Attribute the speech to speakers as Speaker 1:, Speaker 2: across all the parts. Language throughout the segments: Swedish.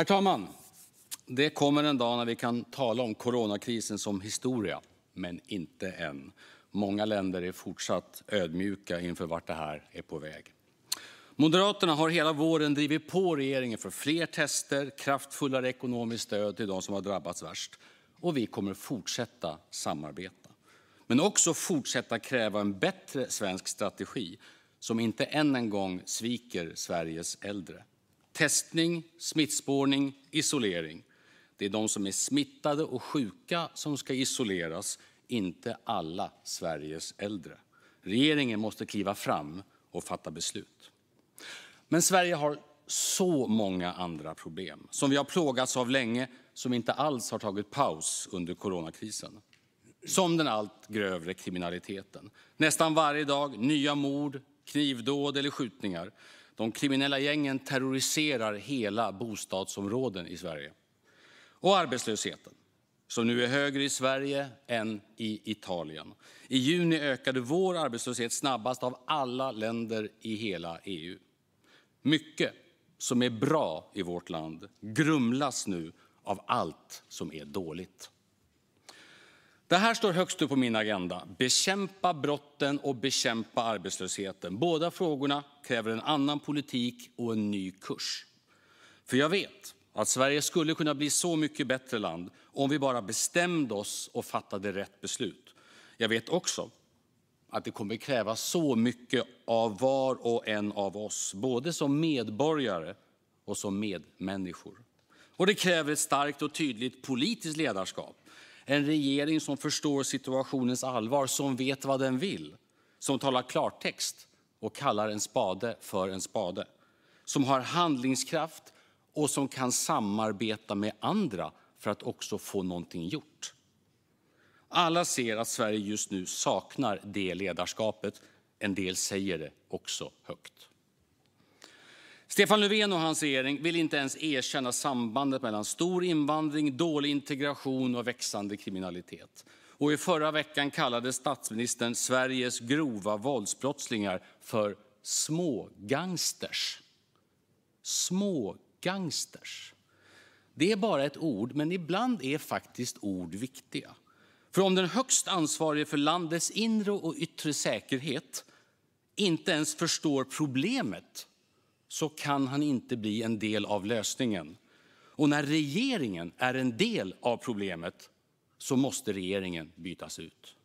Speaker 1: Herr talman! Det kommer en dag när vi kan tala om coronakrisen som historia, men inte än. Många länder är fortsatt ödmjuka inför vart det här är på väg. Moderaterna har hela våren drivit på regeringen för fler tester och kraftfullare ekonomiskt stöd till dem som har drabbats värst. Och vi kommer att fortsätta samarbeta, men också fortsätta kräva en bättre svensk strategi som inte än en gång sviker Sveriges äldre. Testning, smittspårning, isolering. Det är de som är smittade och sjuka som ska isoleras, inte alla Sveriges äldre. Regeringen måste kliva fram och fatta beslut. Men Sverige har så många andra problem som vi har plågats av länge som inte alls har tagit paus under coronakrisen. Som den allt grövre kriminaliteten. Nästan varje dag nya mord, knivdåd eller skjutningar. De kriminella gängen terroriserar hela bostadsområden i Sverige. Och arbetslösheten, som nu är högre i Sverige än i Italien. I juni ökade vår arbetslöshet snabbast av alla länder i hela EU. Mycket som är bra i vårt land grumlas nu av allt som är dåligt. Det här står högst upp på min agenda. Bekämpa brotten och bekämpa arbetslösheten. Båda frågorna kräver en annan politik och en ny kurs. För jag vet att Sverige skulle kunna bli så mycket bättre land om vi bara bestämde oss och fattade rätt beslut. Jag vet också att det kommer kräva så mycket av var och en av oss, både som medborgare och som medmänniskor. Och det kräver ett starkt och tydligt politiskt ledarskap en regering som förstår situationens allvar, som vet vad den vill, som talar klartext och kallar en spade för en spade, som har handlingskraft och som kan samarbeta med andra för att också få någonting gjort. Alla ser att Sverige just nu saknar det ledarskapet. En del säger det också högt. Stefan Löfven och hans regering vill inte ens erkänna sambandet mellan stor invandring, dålig integration och växande kriminalitet. Och i förra veckan kallade statsministern Sveriges grova våldsbrottslingar för smågangsters. Smågangsters. Det är bara ett ord, men ibland är faktiskt ord viktiga. För om den högst ansvarige för landets inre och yttre säkerhet inte ens förstår problemet så kan han inte bli en del av lösningen. Och när regeringen är en del av problemet så måste regeringen bytas ut.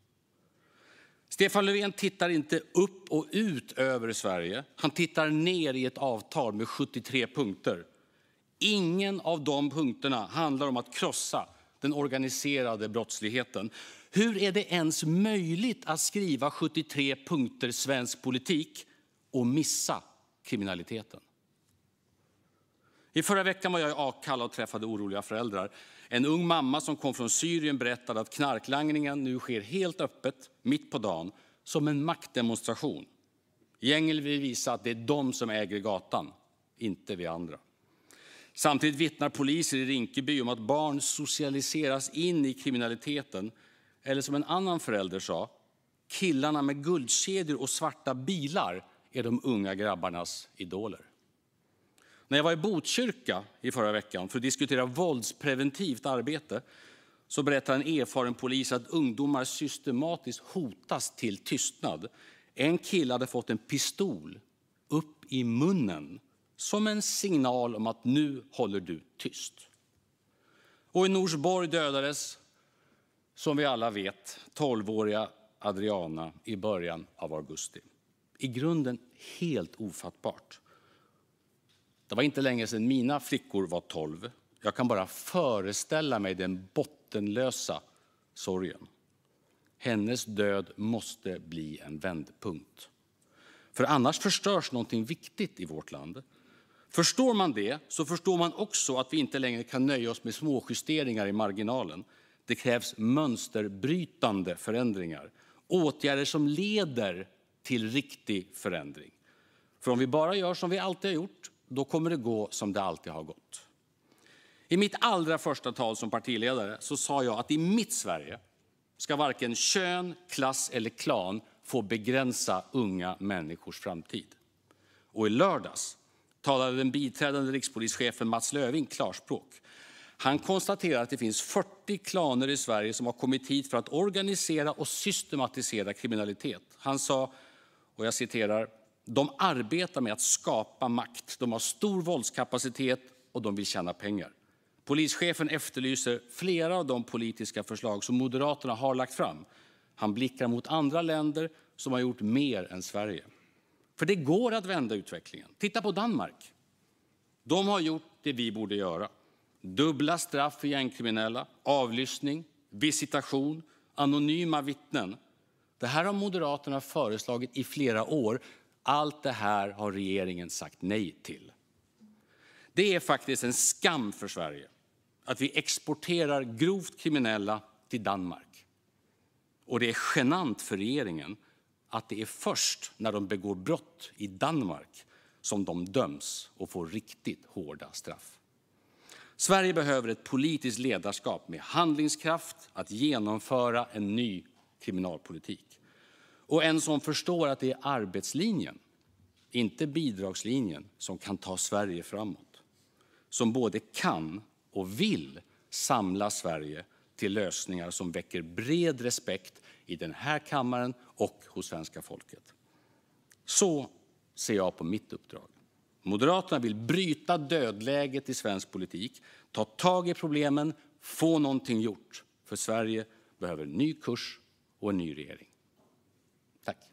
Speaker 1: Stefan Löfven tittar inte upp och ut över Sverige. Han tittar ner i ett avtal med 73 punkter. Ingen av de punkterna handlar om att krossa den organiserade brottsligheten. Hur är det ens möjligt att skriva 73 punkter svensk politik och missa kriminaliteten. I förra veckan var jag i Akalla och träffade oroliga föräldrar. En ung mamma som kom från Syrien berättade att knarklangningen nu sker helt öppet, mitt på dagen, som en maktdemonstration. Gängen vill visa att det är de som äger gatan, inte vi andra. Samtidigt vittnar poliser i Rinkeby om att barn socialiseras in i kriminaliteten. Eller som en annan förälder sa, killarna med guldkedjor och svarta bilar är de unga grabbarnas idoler. När jag var i Botkyrka i förra veckan för att diskutera våldspreventivt arbete så berättade en erfaren polis att ungdomar systematiskt hotas till tystnad. En kille hade fått en pistol upp i munnen som en signal om att nu håller du tyst. Och i Norsborg dödades, som vi alla vet, 12-åriga Adriana i början av augusti i grunden helt ofattbart. Det var inte länge sedan mina flickor var tolv. Jag kan bara föreställa mig den bottenlösa sorgen. Hennes död måste bli en vändpunkt. För annars förstörs någonting viktigt i vårt land. Förstår man det så förstår man också att vi inte längre kan nöja oss med småjusteringar i marginalen. Det krävs mönsterbrytande förändringar, åtgärder som leder till riktig förändring. För om vi bara gör som vi alltid har gjort, då kommer det gå som det alltid har gått. I mitt allra första tal som partiledare så sa jag att i mitt Sverige ska varken kön, klass eller klan få begränsa unga människors framtid. Och i lördags talade den biträdande rikspolischefen Mats Löving klarspråk. Han konstaterade att det finns 40 klaner i Sverige som har kommit hit för att organisera och systematisera kriminalitet. Han sa jag citerar: "De arbetar med att skapa makt. De har stor våldskapacitet och de vill tjäna pengar. Polischefen efterlyser flera av de politiska förslag som Moderaterna har lagt fram. Han blickar mot andra länder som har gjort mer än Sverige." För det går att vända utvecklingen. Titta på Danmark! De har gjort det vi borde göra: dubbla straff för gängkriminella, avlyssning, visitation och anonyma vittnen. Det här har Moderaterna föreslagit i flera år. Allt det här har regeringen sagt nej till. Det är faktiskt en skam för Sverige att vi exporterar grovt kriminella till Danmark. Och det är genant för regeringen att det är först när de begår brott i Danmark som de döms och får riktigt hårda straff. Sverige behöver ett politiskt ledarskap med handlingskraft att genomföra en ny kriminalpolitik. Och en som förstår att det är arbetslinjen, inte bidragslinjen, som kan ta Sverige framåt. Som både kan och vill samla Sverige till lösningar som väcker bred respekt i den här kammaren och hos svenska folket. Så ser jag på mitt uppdrag. Moderaterna vill bryta dödläget i svensk politik, ta tag i problemen, få någonting gjort. För Sverige behöver ny kurs och en ny regering. Tack!